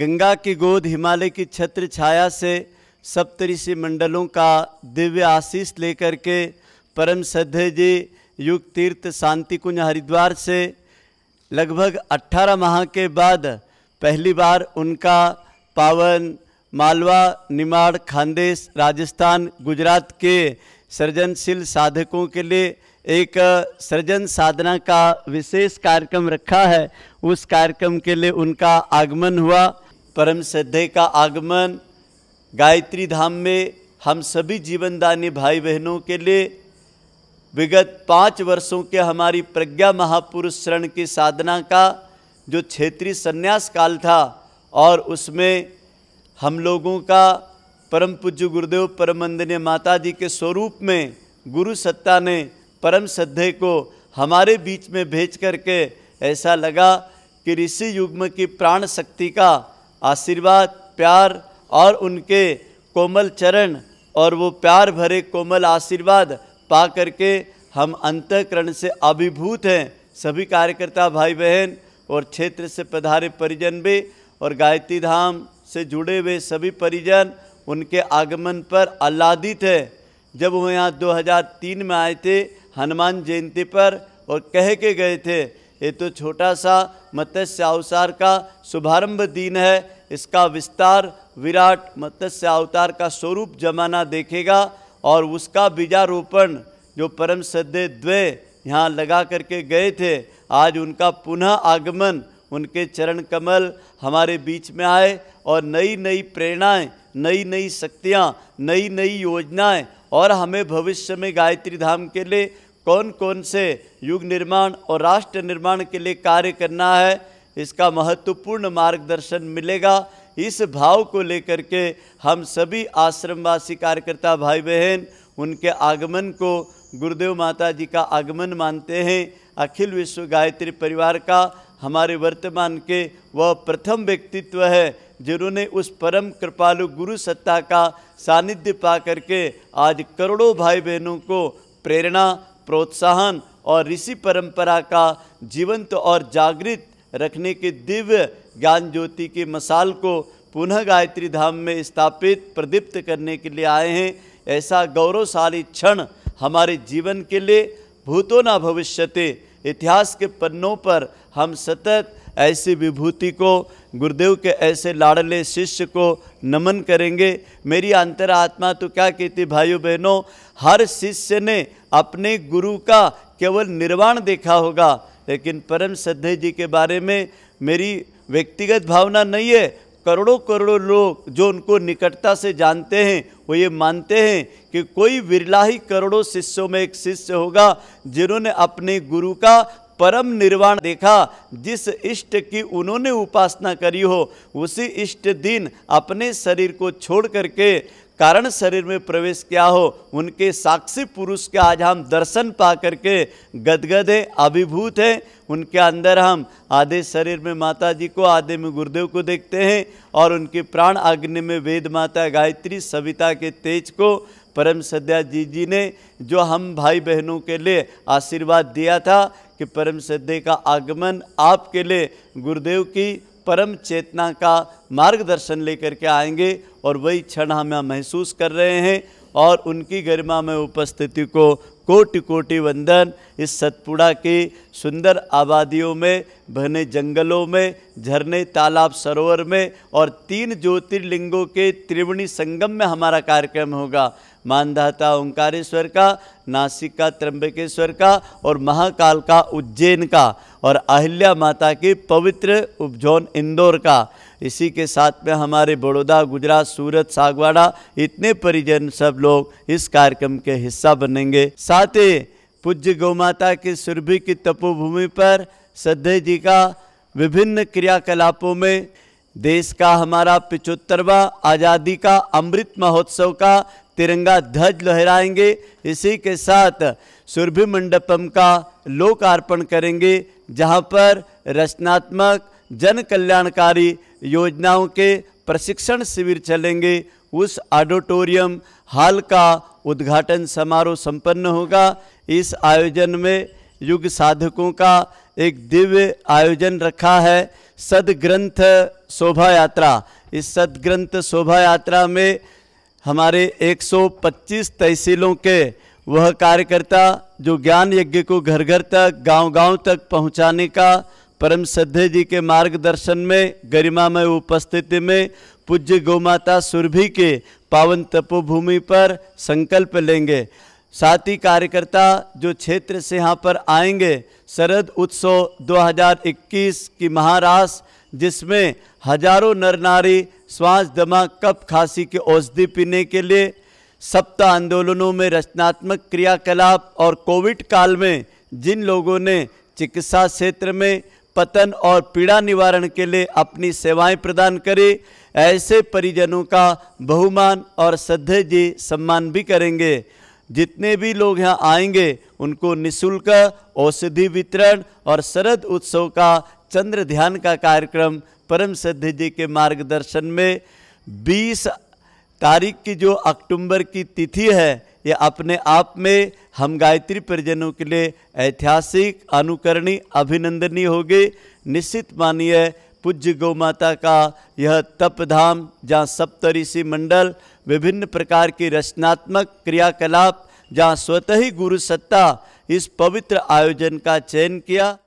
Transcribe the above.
गंगा की गोद हिमालय की छत्र छाया से सप्तऋषि मंडलों का दिव्य आशीष लेकर के परम सद्य जी युग तीर्थ शांति कुंज हरिद्वार से लगभग 18 माह के बाद पहली बार उनका पावन मालवा निमाड़ खानदेश राजस्थान गुजरात के सृजनशील साधकों के लिए एक सृजन साधना का विशेष कार्यक्रम रखा है उस कार्यक्रम के लिए उनका आगमन हुआ परम श्रद्धे का आगमन गायत्री धाम में हम सभी जीवनदानी भाई बहनों के लिए विगत पाँच वर्षों के हमारी प्रज्ञा महापुरुष शरण की साधना का जो क्षेत्रीय संन्यास काल था और उसमें हम लोगों का परम पूज्य गुरुदेव परम वंदनीय माता जी के स्वरूप में गुरु सत्ता ने परम श्रद्धे को हमारे बीच में भेज करके ऐसा लगा कि ऋषि युग्म की प्राण शक्ति का आशीर्वाद प्यार और उनके कोमल चरण और वो प्यार भरे कोमल आशीर्वाद पा करके हम अंतकरण से अभिभूत हैं सभी कार्यकर्ता भाई बहन और क्षेत्र से पधारे परिजन भी और गायत्री धाम से जुड़े हुए सभी परिजन उनके आगमन पर आह्लादित है जब वो यहाँ 2003 में आए थे हनुमान जयंती पर और कह के गए थे ये तो छोटा सा मत्स्य अवसार का शुभारंभ दिन है इसका विस्तार विराट मत्स्य अवतार का स्वरूप जमाना देखेगा और उसका बीजारोपण जो परम सद्य द्वे यहाँ लगा करके गए थे आज उनका पुनः आगमन उनके चरण कमल हमारे बीच में आए और नई नई प्रेरणाएं नई नई शक्तियाँ नई नई योजनाएं और हमें भविष्य में गायत्री धाम के लिए कौन कौन से युग निर्माण और राष्ट्र निर्माण के लिए कार्य करना है इसका महत्वपूर्ण मार्गदर्शन मिलेगा इस भाव को लेकर के हम सभी आश्रमवासी कार्यकर्ता भाई बहन उनके आगमन को गुरुदेव माता जी का आगमन मानते हैं अखिल विश्व गायत्री परिवार का हमारे वर्तमान के वह प्रथम व्यक्तित्व है जिन्होंने उस परम कृपालु गुरु सत्ता का सानिध्य पा करके आज करोड़ों भाई बहनों को प्रेरणा प्रोत्साहन और ऋषि परंपरा का जीवंत और जागृत रखने के दिव्य ज्ञान ज्योति के मसाल को पुनः गायत्री धाम में स्थापित प्रदीप्त करने के लिए आए हैं ऐसा गौरवशाली क्षण हमारे जीवन के लिए भूतो न भविष्यते इतिहास के पन्नों पर हम सतत ऐसी विभूति को गुरुदेव के ऐसे लाडले शिष्य को नमन करेंगे मेरी अंतरात्मा तो क्या कहती भाइयों बहनों हर शिष्य ने अपने गुरु का केवल निर्वाण देखा होगा लेकिन परम श्रद्धे जी के बारे में मेरी व्यक्तिगत भावना नहीं है करोड़ों करोड़ों लोग जो उनको निकटता से जानते हैं वो ये मानते हैं कि कोई विरला ही करोड़ों शिष्यों में एक शिष्य होगा जिन्होंने अपने गुरु का परम निर्वाण देखा जिस इष्ट की उन्होंने उपासना करी हो उसी इष्ट दिन अपने शरीर को छोड़ करके कारण शरीर में प्रवेश किया हो उनके साक्षी पुरुष के आज हम दर्शन पा करके गदगद है अभिभूत हैं उनके अंदर हम आधे शरीर में माता जी को आधे में गुरुदेव को देखते हैं और उनके प्राण अग्नि में वेद माता गायत्री सविता के तेज को परम सद्या जी जी ने जो हम भाई बहनों के लिए आशीर्वाद दिया था कि परम सिद्धि का आगमन आपके लिए गुरुदेव की परम चेतना का मार्गदर्शन लेकर के आएंगे और वही क्षण हम यहाँ महसूस कर रहे हैं और उनकी गरिमा में उपस्थिति को कोटि कोटि वंदन इस सतपुड़ा की सुंदर आबादियों में घने जंगलों में झरने तालाब सरोवर में और तीन ज्योतिर्लिंगों के त्रिवेणी संगम में हमारा कार्यक्रम होगा मानधाता ओंकारेश्वर का नासिक का त्र्यंबकेश्वर का और महाकाल का उज्जैन का और अहिल्या माता की पवित्र उपजौन इंदौर का इसी के साथ में हमारे बड़ौदा गुजरात सूरत सागवाड़ा इतने परिजन सब लोग इस कार्यक्रम के हिस्सा बनेंगे साथ ही पूज्य गौ माता की सुरभि की तपोभूमि पर सद्धे जी का विभिन्न क्रियाकलापों में देश का हमारा पिचहत्तरवा आज़ादी का अमृत महोत्सव का तिरंगा ध्वज लहराएंगे इसी के साथ सुरभि मंडपम का लोकार्पण करेंगे जहां पर रचनात्मक जन कल्याणकारी योजनाओं के प्रशिक्षण शिविर चलेंगे उस ऑडिटोरियम हॉल का उद्घाटन समारोह संपन्न होगा इस आयोजन में युग साधकों का एक दिव्य आयोजन रखा है सदग्रंथ शोभा यात्रा इस सदग्रंथ शोभा यात्रा में हमारे 125 तहसीलों के वह कार्यकर्ता जो ज्ञान यज्ञ को घर घर तक गांव-गांव तक पहुंचाने का परम श्रद्धे जी के मार्गदर्शन में गरिमामय उपस्थिति में पूज्य गौमाता सुरभि के पावन तपोभूमि पर संकल्प लेंगे साथ ही कार्यकर्ता जो क्षेत्र से यहाँ पर आएंगे शरद उत्सव 2021 की महारास जिसमें हजारों नर नारी श्वास दमा कप खांसी के औषधि पीने के लिए सप्ताह आंदोलनों में रचनात्मक क्रियाकलाप और कोविड काल में जिन लोगों ने चिकित्सा क्षेत्र में पतन और पीड़ा निवारण के लिए अपनी सेवाएं प्रदान करें ऐसे परिजनों का बहुमान और श्रद्धे जी सम्मान भी करेंगे जितने भी लोग यहाँ आएंगे उनको निशुल्क औषधि वितरण और शरद उत्सव का चंद्र ध्यान का कार्यक्रम परम सिद्ध जी के मार्गदर्शन में 20 तारीख की जो अक्टूबर की तिथि है ये अपने आप में हम गायत्री परिजनों के लिए ऐतिहासिक अनुकरणीय अभिनंदनीय होगी निश्चित मानिए पूज्य गौ माता का यह तपधाम जहाँ सप्तऋषि मंडल विभिन्न प्रकार की रचनात्मक क्रियाकलाप जहाँ स्वतः ही गुरु सत्ता इस पवित्र आयोजन का चयन किया